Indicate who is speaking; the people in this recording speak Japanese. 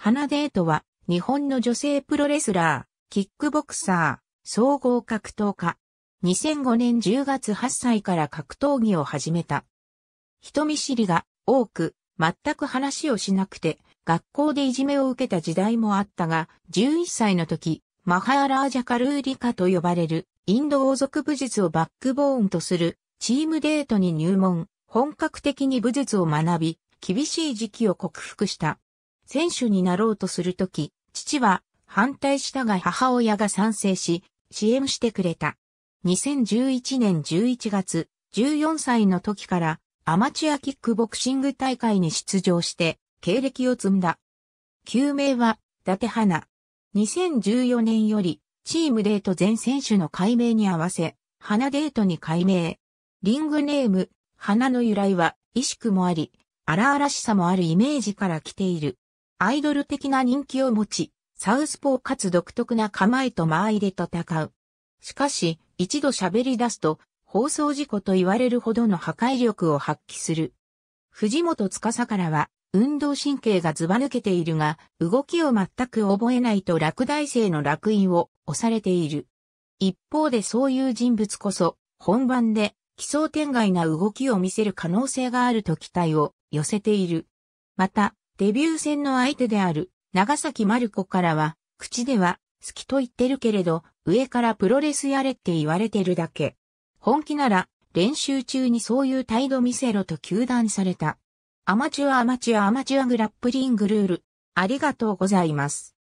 Speaker 1: 花デートは、日本の女性プロレスラー、キックボクサー、総合格闘家。2005年10月8歳から格闘技を始めた。人見知りが多く、全く話をしなくて、学校でいじめを受けた時代もあったが、11歳の時、マハラージャカルーリカと呼ばれる、インド王族武術をバックボーンとする、チームデートに入門、本格的に武術を学び、厳しい時期を克服した。選手になろうとするとき、父は反対したが母親が賛成し、支援してくれた。2011年11月、14歳の時からアマチュアキックボクシング大会に出場して経歴を積んだ。旧名は、伊達花。2014年より、チームデート全選手の改名に合わせ、花デートに改名。リングネーム、花の由来は、意識もあり、荒々しさもあるイメージから来ている。アイドル的な人気を持ち、サウスポーかつ独特な構えと間合いで戦う。しかし、一度喋り出すと、放送事故と言われるほどの破壊力を発揮する。藤本司からは、運動神経がずば抜けているが、動きを全く覚えないと落第生の落印を押されている。一方でそういう人物こそ、本番で奇想天外な動きを見せる可能性があると期待を寄せている。また、デビュー戦の相手である長崎マルコからは、口では好きと言ってるけれど、上からプロレスやれって言われてるだけ。本気なら練習中にそういう態度見せろと求断された。アマチュアアマチュアアマチュアグラップリングルール。ありが
Speaker 2: とうございます。